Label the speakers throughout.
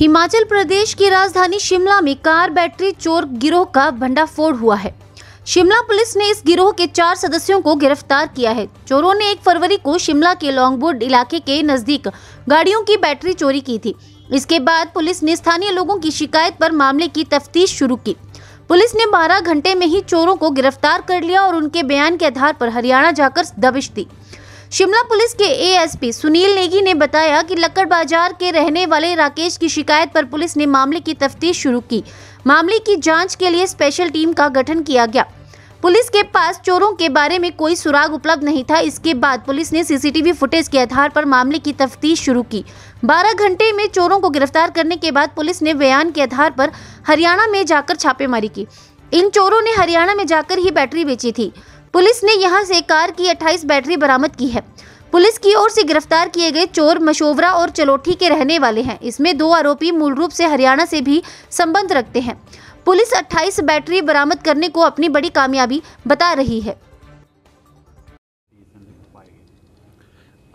Speaker 1: हिमाचल प्रदेश की राजधानी शिमला में कार बैटरी चोर गिरोह का भंडाफोड़ हुआ है शिमला पुलिस ने इस गिरोह के चार सदस्यों को गिरफ्तार किया है चोरों ने एक फरवरी को शिमला के लॉन्गबोर्ड इलाके के नजदीक गाड़ियों की बैटरी चोरी की थी इसके बाद पुलिस ने स्थानीय लोगों की शिकायत पर मामले की तफ्तीश शुरू की पुलिस ने 12 घंटे में ही चोरों को गिरफ्तार कर लिया और उनके बयान के आधार पर हरियाणा जाकर दबिश दी शिमला पुलिस के एएसपी सुनील नेगी ने बताया कि लक्कड़ बाजार के रहने वाले राकेश की शिकायत पर पुलिस ने मामले की तफ्तीश शुरू की मामले की जांच के लिए स्पेशल टीम का गठन किया गया पुलिस के पास चोरों के बारे में कोई सुराग उपलब्ध नहीं था इसके बाद पुलिस ने सीसीटीवी फुटेज के आधार पर मामले की तफ्तीश शुरू की 12 घंटे में चोरों को गिरफ्तार करने के बाद पुलिस ने बयान के आधार पर हरियाणा में जाकर छापेमारी की इन चोरों ने हरियाणा में जाकर ही बैटरी बेची थी पुलिस ने यहां से कार की 28 बैटरी बरामद की है पुलिस की ओर से गिरफ्तार किए गए चोर मशोवरा और चलोठी के रहने वाले हैं इसमें दो आरोपी मूल रूप से हरियाणा से भी संबंध रखते हैं पुलिस 28 बैटरी बरामद करने को अपनी बड़ी कामयाबी बता रही है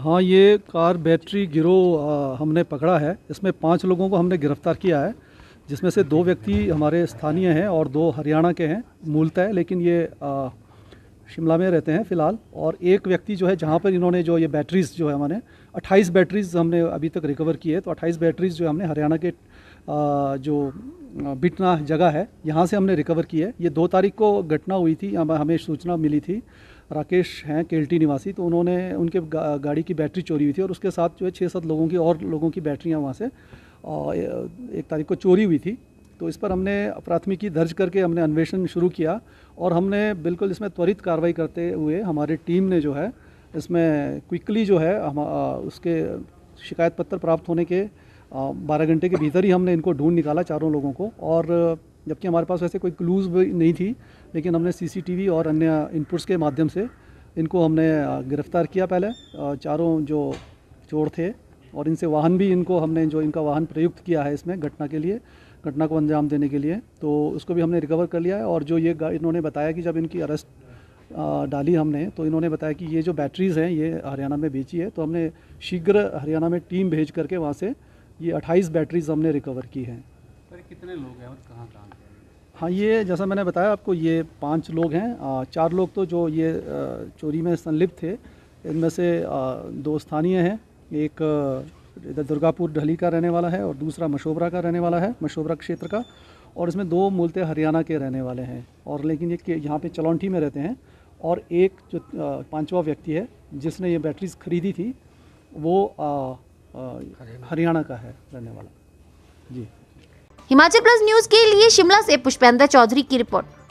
Speaker 2: हाँ ये कार बैटरी गिरोह हमने पकड़ा है इसमें पाँच लोगों को हमने गिरफ्तार किया है जिसमें से दो व्यक्ति हमारे स्थानीय हैं और दो हरियाणा के हैं मूलतः है, लेकिन ये शिमला में रहते हैं फ़िलहाल और एक व्यक्ति जो है जहाँ पर इन्होंने जो ये बैटरीज़ जो है हमारे 28 बैटरीज़ हमने अभी तक रिकवर किए तो 28 बैटरीज़ जो हमने हरियाणा के जो बिटना जगह है यहाँ से हमने रिकवर की है ये दो तारीख को घटना हुई थी हमें सूचना मिली थी राकेश हैं केल्टी निवासी तो उन्होंने उनके गाड़ी की बैटरी चोरी हुई थी और उसके साथ जो है छः सात लोगों की और लोगों की बैटरियाँ वहाँ से एक तारीख को चोरी हुई थी तो इस पर हमने प्राथमिकी दर्ज करके हमने अन्वेषण शुरू किया और हमने बिल्कुल इसमें त्वरित कार्रवाई करते हुए हमारी टीम ने जो है इसमें क्विकली जो है हम उसके शिकायत पत्र प्राप्त होने के बारह घंटे के भीतर ही हमने इनको ढूंढ निकाला चारों लोगों को और जबकि हमारे पास वैसे कोई क्लूज़ भी नहीं थी लेकिन हमने सीसीटीवी और अन्य इनपुट्स के माध्यम से इनको हमने गिरफ्तार किया पहले चारों जो चोर थे और इनसे वाहन भी इनको हमने जो इनका वाहन प्रयुक्त किया है इसमें घटना के लिए घटना को अंजाम देने के लिए तो उसको भी हमने रिकवर कर लिया है और जो ये इन्होंने बताया कि जब इनकी अरेस्ट डाली हमने तो इन्होंने बताया कि ये जो बैटरीज़ हैं ये हरियाणा में बेची है तो हमने शीघ्र हरियाणा में टीम भेज करके वहाँ से ये अट्ठाईस बैटरीज हमने रिकवर की हैं कितने लोग हैं और कहाँ कहाँ हाँ ये जैसा मैंने बताया आपको ये पांच लोग हैं चार लोग तो जो ये चोरी में संलिप्त थे इनमें से दो स्थानीय हैं एक इधर दुर्गापुर ढली का रहने वाला है और दूसरा मशोबरा का रहने वाला है मशोबरा क्षेत्र का और इसमें दो मूलते हरियाणा के रहने वाले हैं और लेकिन ये यहाँ पे चलौंठी में रहते हैं और एक जो पांचवा व्यक्ति है जिसने ये बैटरीज खरीदी थी वो हरियाणा का है रहने वाला जी
Speaker 1: हिमाचल प्लस न्यूज़ के लिए शिमला से पुष्पेंद्र चौधरी की रिपोर्ट